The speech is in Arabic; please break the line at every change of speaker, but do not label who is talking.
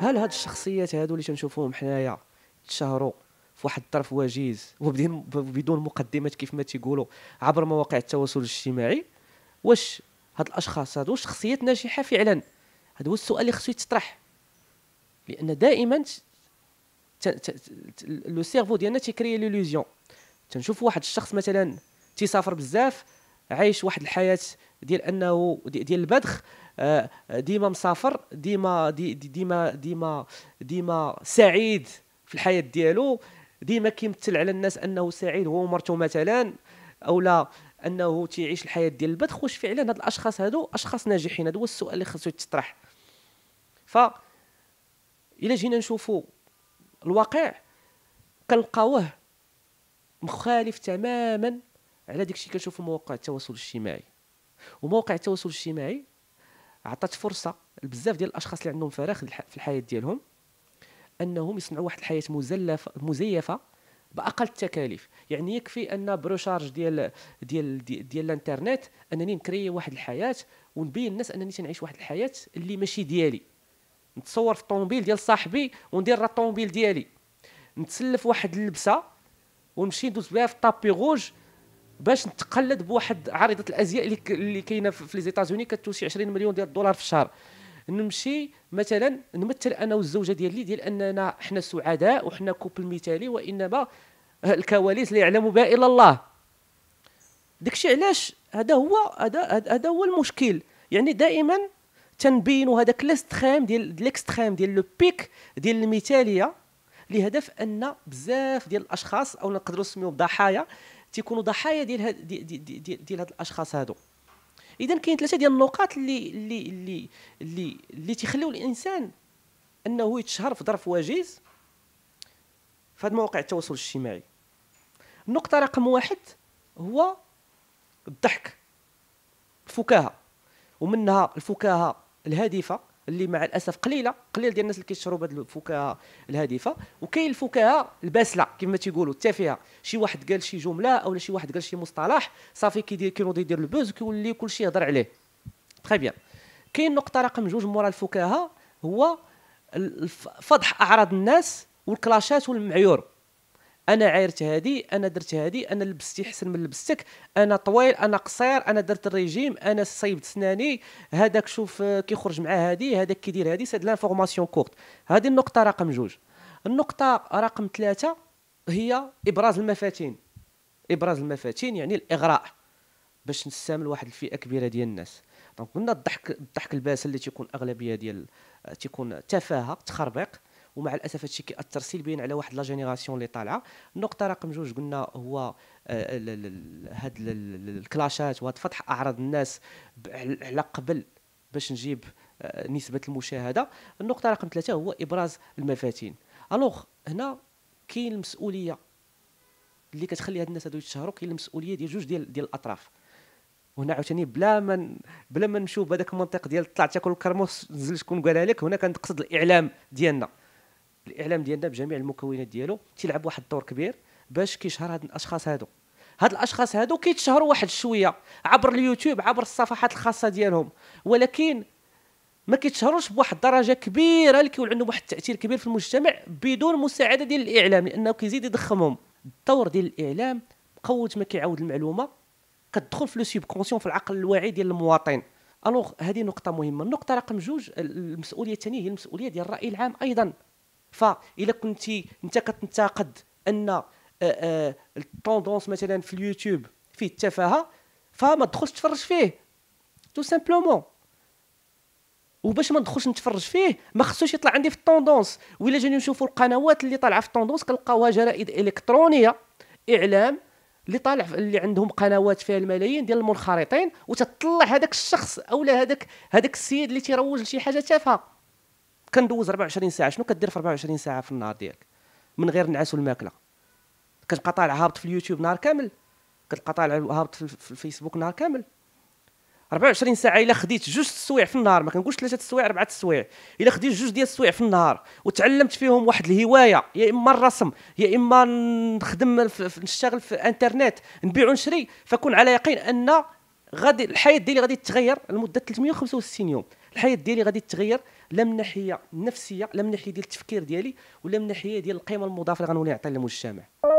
هل هاد الشخصيات هادو اللي تنشوفوهم حنايا تشهروا في واحد الظرف وجيز وبدون مقدمات كيف ما تيقولوا عبر مواقع التواصل الاجتماعي واش هاد الاشخاص هادو شخصيات ناجحه فعلا هذا هو السؤال اللي خصو يتطرح لان دائما لو سيرفو ديالنا تيكري ليليزيون تنشوف واحد الشخص مثلا تيسافر بزاف عايش واحد الحياه ديال انه ديال البذخ آه، ديما مسافر ديما ديما ديما ديما سعيد في الحياه ديالو ديما كيمثل على الناس انه سعيد هو ومرته مثلا او لا انه تيعيش الحياه ديال البذخ واش فعلا هاد الاشخاص هادو اشخاص ناجحين هذا هو السؤال اللي خاصو يتطرح ف الى جينا نشوفوا الواقع كنلقاوه مخالف تماما على داكشي كنشوفوا مواقع التواصل الاجتماعي ومواقع التواصل الاجتماعي عطات فرصه لبزاف ديال الاشخاص اللي عندهم فراغ في الحياه ديالهم انهم يصنعوا واحد الحياه مزلفه مزيفه باقل التكاليف يعني يكفي ان بروشارج ديال ديال ديال, ديال الانترنت انني نكري واحد الحياه ونبين الناس انني تنعيش واحد الحياه اللي ماشي ديالي نتصور في الطوموبيل ديال صاحبي وندير راه الطوموبيل ديالي نتسلف واحد اللبسه ونمشي ندوز بها في الطابي غوج باش نتقلد بواحد عارضه الازياء اللي اللي كاينه في لي زيتازوني كتوصي 20 مليون ديال الدولار في الشهر نمشي مثلا نمثل انا والزوجه ديالي ديال اننا حنا سعداء وحنا كوبل مثالي وانما الكواليس لا يعلم بها الا الله داكشي علاش هذا هو هذا هذا هو المشكل يعني دائما تنبينوا هذاك ليستخيم ديال ليكستخيم ديال لو بيك ديال المثاليه لهدف ان بزاف ديال الاشخاص او نقدروا نسميهم ضحايا تيكونوا ضحايا ديال هاد ديال دي دي دي دي هاد الاشخاص هادو اذا كاين ثلاثه ديال النقاط اللي اللي اللي اللي اللي تيخليو الانسان انه يتشهر في ظرف وجيز في هاد مواقع التواصل الاجتماعي النقطه رقم واحد هو الضحك الفكاهه ومنها الفكاهه الهادفه اللي مع الاسف قليله قليل ديال الناس اللي كيشربوا هذه الفكاهه الهادفه وكاين الفكاهه الباسله كما تيقولوا التافهه شي واحد قال شي جمله او شي واحد قال شي مصطلح صافي كيدير كينوض يدير البوز كيولي كلشي يهضر عليه تري بيان كاين نقطه رقم جوج مورا الفكاهه هو فضح اعراض الناس والكلاشات والمعيور انا عايرت هادي انا درت هادي انا لبستي حسن من لبستك انا طويل انا قصير انا درت الريجيم انا صيبت سناني هذاك شوف كيخرج مع هادي هذاك كيدير هادي سي لانفورماسيون كورت هذه النقطه رقم جوج النقطه رقم ثلاثة هي ابراز المفاتين ابراز المفاتين يعني الاغراء باش نستعمل واحد الفئه كبيره ديال الناس دونك قلنا الضحك الضحك الباسل اللي تيكون اغلبيه ديال تيكون تفاهه تخربيق ومع الاسف هادشي كياثر سلبيا على واحد لا جينيراسيون اللي طالعه النقطه رقم جوج قلنا هو آه، هاد الكلاشات وهاد فتح اعراض الناس على قبل باش نجيب آه، نسبه المشاهده النقطه رقم ثلاثة هو ابراز المفاتين الوغ هنا كاين المسؤوليه اللي كتخلي هاد الناس هادو يتشهروا كاين المسؤوليه ديال جوج ديال ديال الاطراف وهنا عاوتاني بلا ما بلا ما نمشيو بهذاك المنطق ديال طلع تاكل الكرموس نزل شكون قالها لك هنا كنقصد الاعلام ديالنا الاعلام ديالنا بجميع المكونات ديالو تيلعب واحد الدور كبير باش كيشهر هاد الاشخاص هادو هاد الاشخاص هادو كيتشهروا واحد شويه عبر اليوتيوب عبر الصفحات الخاصه ديالهم ولكن ما كيتشهروش بواحد الدرجه كبيره اللي كيولي عندهم واحد التاثير كبير في المجتمع بدون مساعده ديال الاعلام لانه كيزيد يضخمهم الدور ديال الاعلام قوت ما كيعاود المعلومه كتدخل في لو سيبكونسيون في العقل الواعي ديال المواطن الوغ هذه نقطه مهمه النقطه رقم جوج المسؤوليه الثانيه هي المسؤوليه ديال الراي العام ايضا فإذا كنتي انت كتنتقد ان آه، آه، التوندونس مثلا في اليوتيوب فيه التفاهه فما تدخلش تفرج فيه تو سامبلومون وباش ما ندخلش نتفرج فيه ما خصوش يطلع عندي في التوندونس ولا جاني نشوفوا القنوات اللي طالعه في التوندونس كنلقاوها جرائد الكترونيه اعلام اللي طالع اللي عندهم قنوات فيها الملايين ديال المنخرطين وتطلع هذاك الشخص اولا هذاك هذاك السيد اللي تيروج لشي حاجه تافهه كندوز 24 ساعه شنو كدير في 24 ساعه في النهار ديالك من غير النعاس والماكله كتبقى طالع هابط في اليوتيوب نهار كامل كتبقى طالع هابط في الفيسبوك نهار كامل 24 ساعه الا خديت جوج السوايع في النهار ما كنقولش ثلاثه السوايع اربعه السوايع الا خديت جوج ديال السوايع في النهار وتعلمت فيهم واحد الهوايه يا اما الرسم يا اما نخدم نشتغل في الانترنت نبيع ونشري فكون على يقين ان غادي الحياه ديالي غادي تتغير لمده 365 يوم الحياه ديالي غادي تتغير لا من ناحيه نفسيه لا من ناحيه ديال التفكير ديالي ولا من ناحيه ديال القيمه المضافه اللي غنولي نعطي للمجتمع